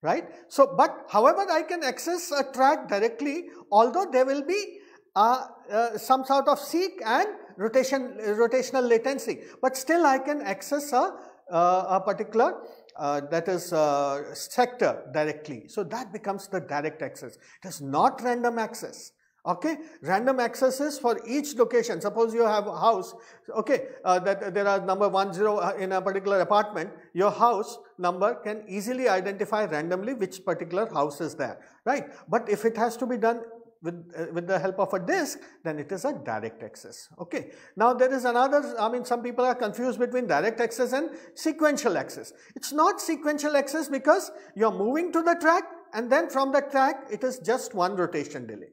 Right? So, but however I can access a track directly although there will be uh, uh, some sort of seek and rotation, uh, rotational latency but still I can access a, uh, a particular uh, that is uh, sector directly. So that becomes the direct access. It is not random access. Okay, random access is for each location. Suppose you have a house, okay, uh, that there are number one zero uh, in a particular apartment. Your house number can easily identify randomly which particular house is there, right? But if it has to be done with, uh, with the help of a disk, then it is a direct access. Okay. Now there is another, I mean some people are confused between direct access and sequential access. It's not sequential access because you're moving to the track and then from the track it is just one rotation delay.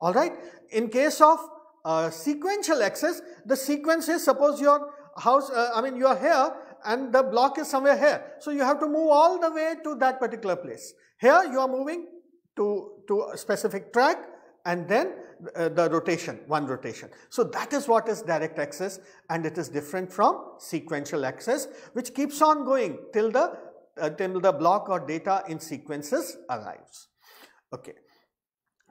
Alright. In case of uh, sequential access, the sequence is suppose your house, uh, I mean you are here and the block is somewhere here. So you have to move all the way to that particular place. Here you are moving to, to a specific track and then uh, the rotation, one rotation. So that is what is direct access and it is different from sequential access which keeps on going till the, uh, till the block or data in sequences arrives. Okay.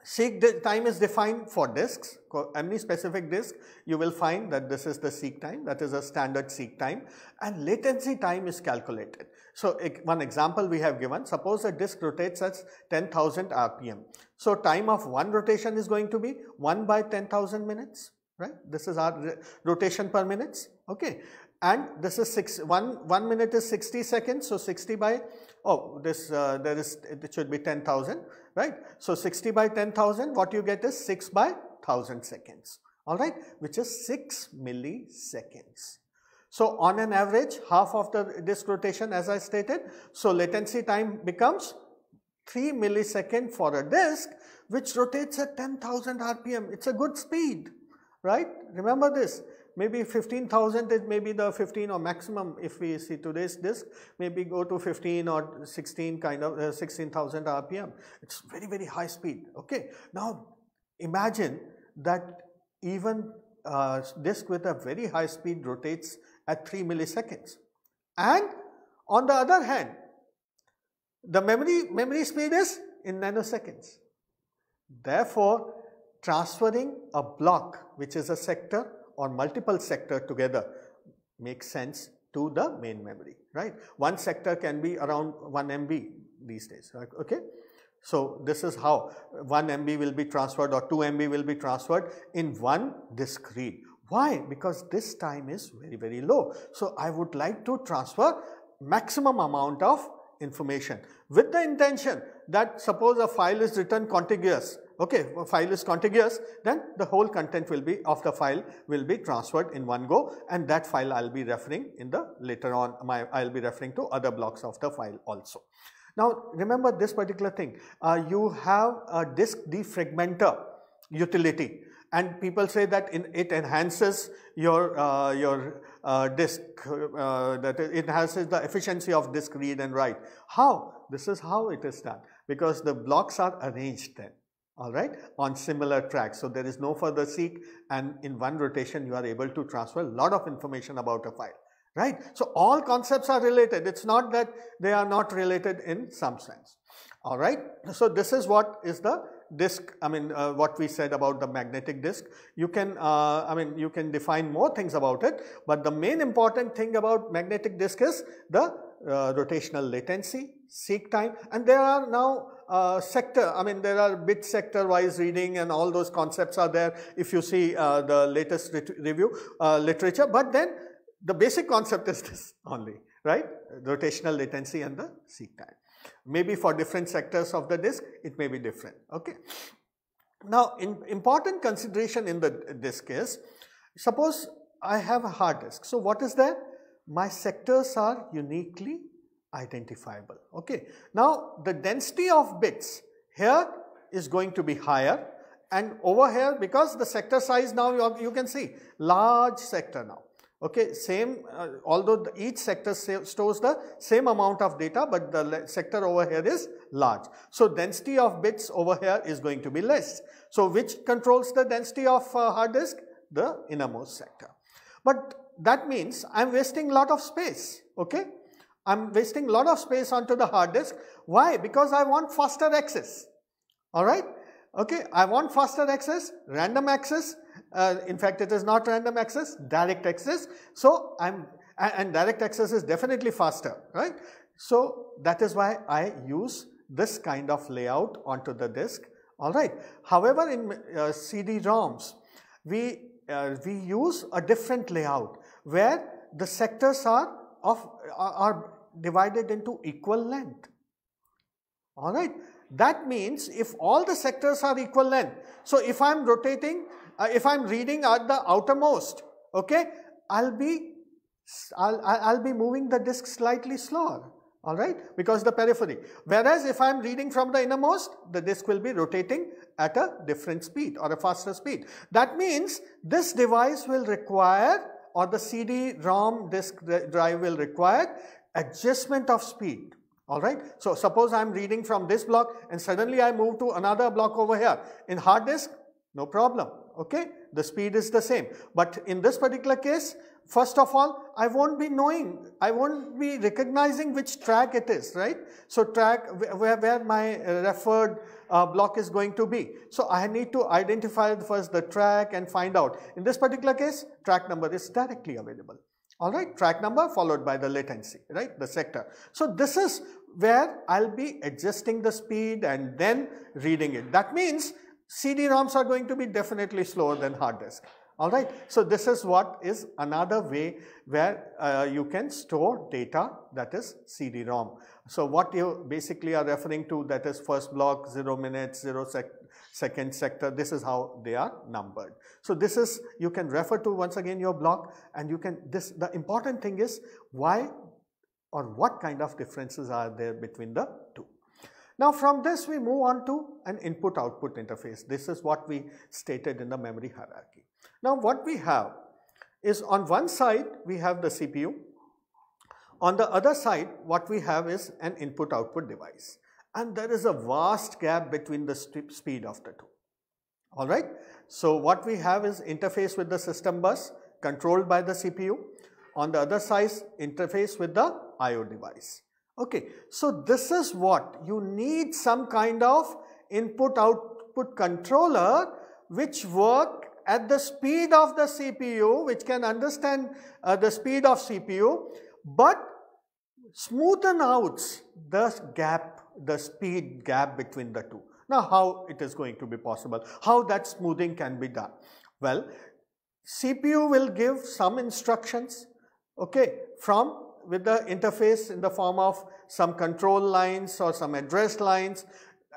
Seek time is defined for disks, any specific disk you will find that this is the seek time that is a standard seek time and latency time is calculated. So, one example we have given, suppose a disc rotates at 10,000 RPM. So, time of one rotation is going to be 1 by 10,000 minutes, right? This is our rotation per minutes, okay? And this is one minute is 60 seconds, so 60 by, oh, this, uh, there is, it should be 10,000, right? So, 60 by 10,000, what you get is 6 by 1000 seconds, alright, which is 6 milliseconds. So on an average, half of the disk rotation as I stated. So latency time becomes 3 millisecond for a disk which rotates at 10,000 RPM. It's a good speed, right? Remember this, maybe 15,000 is maybe the 15 or maximum if we see today's disk, maybe go to 15 or 16 kind of uh, 16,000 RPM. It's very, very high speed, okay? Now imagine that even a uh, disk with a very high speed rotates at 3 milliseconds. And on the other hand, the memory, memory speed is in nanoseconds. Therefore, transferring a block which is a sector or multiple sector together makes sense to the main memory, right. One sector can be around 1 MB these days, okay. So, this is how 1 MB will be transferred or 2 MB will be transferred in one disk read. Why? Because this time is very, very low. So, I would like to transfer maximum amount of information with the intention that suppose a file is written contiguous, okay, a file is contiguous, then the whole content will be of the file will be transferred in one go and that file I will be referring in the later on my I will be referring to other blocks of the file also. Now, remember this particular thing, uh, you have a disk defragmenter utility and people say that in, it enhances your, uh, your uh, disk, uh, that it enhances the efficiency of disk read and write. How? This is how it is done because the blocks are arranged then, all right, on similar tracks. So there is no further seek and in one rotation you are able to transfer a lot of information about a file, right. So all concepts are related. It's not that they are not related in some sense, all right. So this is what is the disk, I mean uh, what we said about the magnetic disk. You can, uh, I mean you can define more things about it, but the main important thing about magnetic disk is the uh, rotational latency, seek time and there are now uh, sector, I mean there are bit sector wise reading and all those concepts are there if you see uh, the latest review uh, literature, but then the basic concept is this only, right, rotational latency and the seek time. Maybe for different sectors of the disk, it may be different. Okay. Now, important consideration in the disk is, suppose I have a hard disk. So, what is there? My sectors are uniquely identifiable. Okay. Now, the density of bits here is going to be higher and over here because the sector size now you can see large sector now. Okay, same uh, although each sector stores the same amount of data but the sector over here is large. So, density of bits over here is going to be less. So, which controls the density of uh, hard disk? The innermost sector. But that means I am wasting lot of space. Okay, I am wasting lot of space onto the hard disk. Why? Because I want faster access. Alright, okay, I want faster access, random access uh, in fact, it is not random access, direct access. So I'm and direct access is definitely faster, right? So that is why I use this kind of layout onto the disk. All right. However, in uh, CD-ROMs, we uh, we use a different layout where the sectors are of are divided into equal length. All right. That means if all the sectors are equal length, so if I am rotating uh, if I'm reading at the outermost, okay, I'll be I'll, I'll be moving the disk slightly slower, all right, because the periphery. Whereas if I'm reading from the innermost, the disk will be rotating at a different speed or a faster speed. That means this device will require or the CD-ROM disk drive will require adjustment of speed, all right. So suppose I'm reading from this block and suddenly I move to another block over here. In hard disk, no problem okay the speed is the same but in this particular case first of all I won't be knowing I won't be recognizing which track it is right so track where, where my uh, referred uh, block is going to be so I need to identify first the track and find out in this particular case track number is directly available all right track number followed by the latency right the sector so this is where I'll be adjusting the speed and then reading it that means CD-ROMs are going to be definitely slower than hard disk. All right. So this is what is another way where uh, you can store data that is CD-ROM. So what you basically are referring to that is first block, 0 minutes, 0 sec second sector, this is how they are numbered. So this is, you can refer to once again your block and you can, this, the important thing is why or what kind of differences are there between the two. Now from this we move on to an input output interface. This is what we stated in the memory hierarchy. Now what we have is on one side we have the CPU, on the other side what we have is an input output device and there is a vast gap between the speed of the two. Alright. So what we have is interface with the system bus controlled by the CPU, on the other side interface with the IO device. Okay, so this is what you need some kind of input output controller which work at the speed of the CPU which can understand uh, the speed of CPU but smoothen out the gap, the speed gap between the two. Now how it is going to be possible, how that smoothing can be done? Well, CPU will give some instructions okay, from with the interface in the form of some control lines or some address lines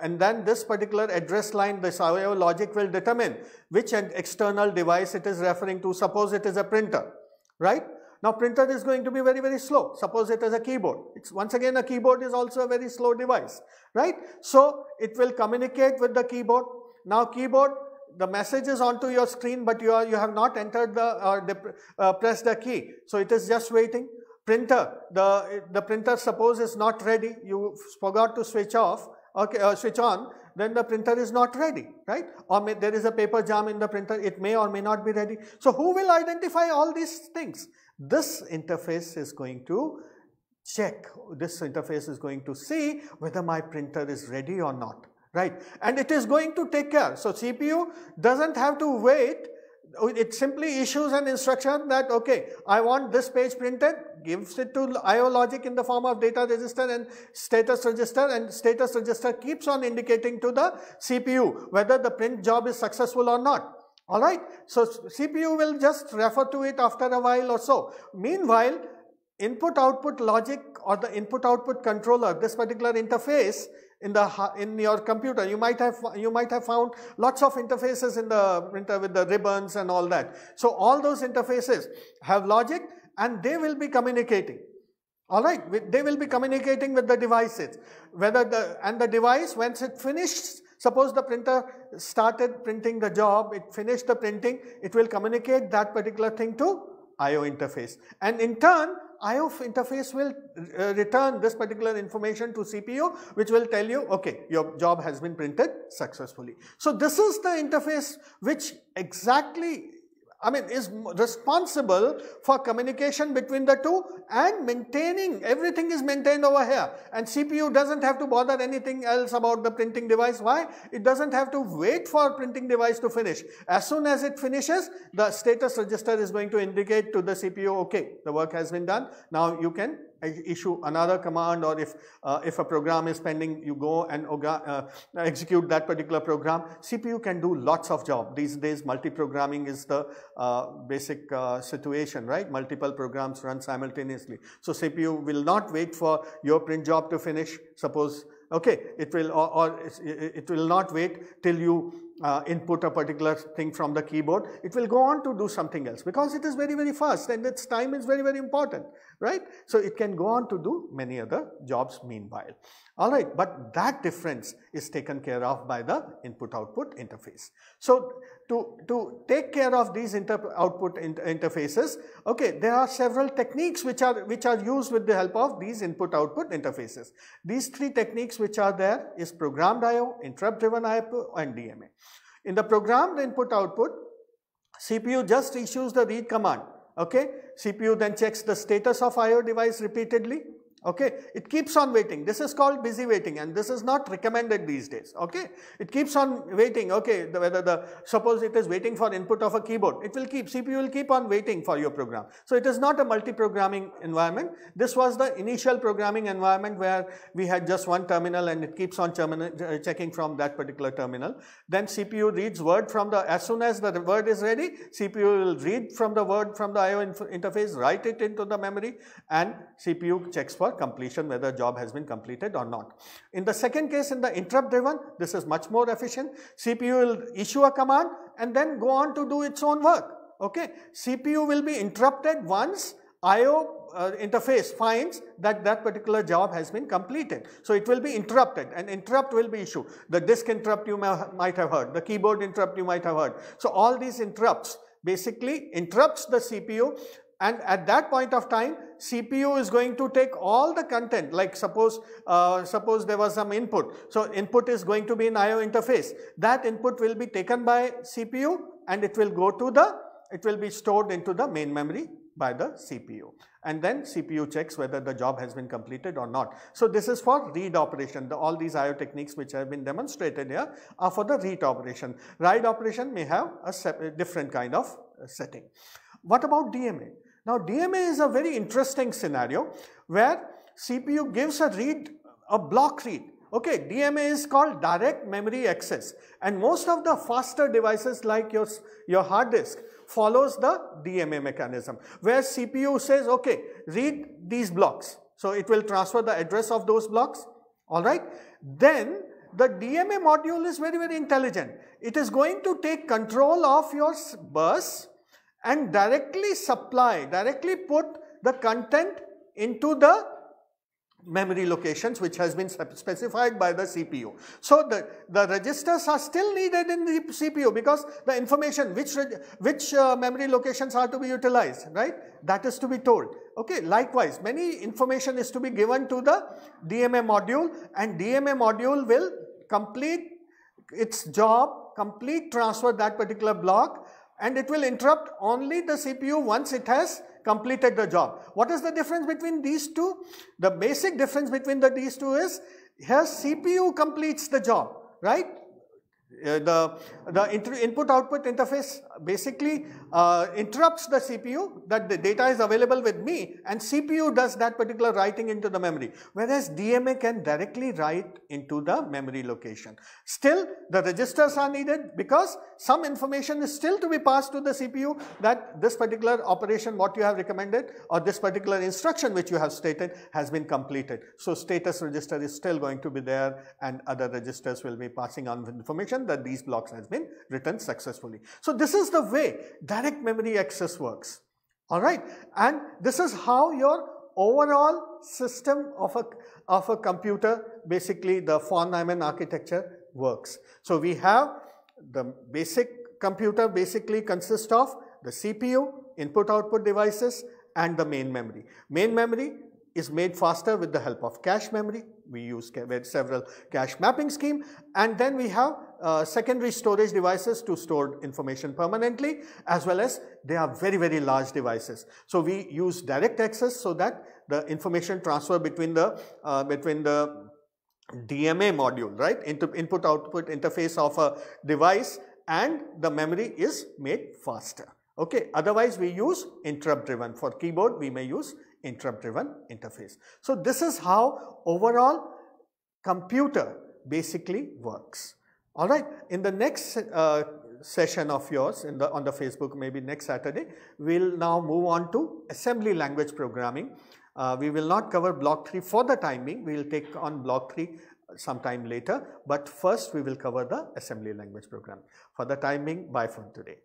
and then this particular address line, this IO logic will determine which external device it is referring to. Suppose it is a printer, right? Now printer is going to be very, very slow. Suppose it is a keyboard. It's once again a keyboard is also a very slow device, right? So it will communicate with the keyboard. Now keyboard, the message is onto your screen, but you are, you have not entered the or uh, uh, pressed the key. So it is just waiting printer, the, the printer suppose is not ready, you forgot to switch off, okay, uh, switch on, then the printer is not ready, right? Or may, there is a paper jam in the printer, it may or may not be ready. So who will identify all these things? This interface is going to check, this interface is going to see whether my printer is ready or not, right? And it is going to take care. So CPU doesn't have to wait Oh, it simply issues an instruction that, okay, I want this page printed, gives it to IO logic in the form of data register and status register and status register keeps on indicating to the CPU whether the print job is successful or not. Alright, so CPU will just refer to it after a while or so. Meanwhile, input output logic or the input output controller, this particular interface in the in your computer. You might have you might have found lots of interfaces in the printer with the ribbons and all that. So all those interfaces have logic and they will be communicating. All right, they will be communicating with the devices. Whether the and the device once it finishes, suppose the printer started printing the job, it finished the printing, it will communicate that particular thing to I/O interface, and in turn IO interface will uh, return this particular information to CPU which will tell you, okay, your job has been printed successfully. So this is the interface which exactly I mean, is responsible for communication between the two and maintaining, everything is maintained over here. And CPU doesn't have to bother anything else about the printing device. Why? It doesn't have to wait for printing device to finish. As soon as it finishes, the status register is going to indicate to the CPU, okay, the work has been done. Now you can issue another command or if, uh, if a program is pending, you go and oh, uh, execute that particular program. CPU can do lots of job. These days, multi-programming is the uh, basic uh, situation, right? Multiple programs run simultaneously. So CPU will not wait for your print job to finish, suppose okay it will or, or, it will not wait till you uh, input a particular thing from the keyboard, it will go on to do something else because it is very, very fast and its time is very, very important, right? So, it can go on to do many other jobs meanwhile, alright, but that difference is taken care of by the input-output interface. So, to, to take care of these inter output inter interfaces, okay, there are several techniques which are, which are used with the help of these input-output interfaces. These three techniques which are there is programmed I.O., interrupt-driven I.O. and DMA. In the programmed input-output, CPU just issues the read command, okay. CPU then checks the status of I.O. device repeatedly, okay it keeps on waiting this is called busy waiting and this is not recommended these days okay it keeps on waiting okay the, whether the suppose it is waiting for input of a keyboard it will keep cpu will keep on waiting for your program so it is not a multi-programming environment this was the initial programming environment where we had just one terminal and it keeps on uh, checking from that particular terminal then cpu reads word from the as soon as the word is ready cpu will read from the word from the io interface write it into the memory and cpu checks for completion whether job has been completed or not. In the second case in the interrupt driven this is much more efficient. CPU will issue a command and then go on to do its own work. Okay. CPU will be interrupted once IO uh, interface finds that that particular job has been completed. So, it will be interrupted and interrupt will be issued. The disk interrupt you may, might have heard, the keyboard interrupt you might have heard. So, all these interrupts basically interrupts the CPU and at that point of time, CPU is going to take all the content, like suppose, uh, suppose there was some input. So input is going to be an IO interface. That input will be taken by CPU and it will go to the, it will be stored into the main memory by the CPU. And then CPU checks whether the job has been completed or not. So this is for read operation. The, all these IO techniques which have been demonstrated here are for the read operation. Write operation may have a different kind of setting. What about DMA? Now, DMA is a very interesting scenario where CPU gives a read, a block read. Okay, DMA is called direct memory access and most of the faster devices like your, your hard disk follows the DMA mechanism where CPU says, okay, read these blocks. So, it will transfer the address of those blocks, alright. Then the DMA module is very, very intelligent. It is going to take control of your bus and directly supply, directly put the content into the memory locations which has been specified by the CPU. So, the, the registers are still needed in the CPU because the information which, which uh, memory locations are to be utilized, right, that is to be told. Okay, likewise, many information is to be given to the DMA module and DMA module will complete its job, complete transfer that particular block and it will interrupt only the CPU once it has completed the job. What is the difference between these two? The basic difference between the, these two is here CPU completes the job, right? Uh, the the input output interface basically uh, interrupts the CPU, that the data is available with me and CPU does that particular writing into the memory, whereas DMA can directly write into the memory location. Still, the registers are needed because some information is still to be passed to the CPU that this particular operation what you have recommended or this particular instruction which you have stated has been completed. So, status register is still going to be there and other registers will be passing on information that these blocks has been written successfully. So, this is the way that direct memory access works. All right. And this is how your overall system of a, of a computer, basically the von Neumann architecture works. So we have the basic computer basically consists of the CPU, input output devices and the main memory. Main memory is made faster with the help of cache memory. We use several cache mapping scheme and then we have uh, secondary storage devices to store information permanently as well as they are very, very large devices. So we use direct access so that the information transfer between the, uh, between the DMA module, right, into input output interface of a device and the memory is made faster. Okay, otherwise we use interrupt driven. For keyboard, we may use interrupt driven interface. So this is how overall computer basically works. All right. In the next uh, session of yours in the on the Facebook maybe next Saturday, we will now move on to assembly language programming. Uh, we will not cover block 3 for the timing. we will take on block 3 sometime later, but first we will cover the assembly language program. For the timing, bye for today.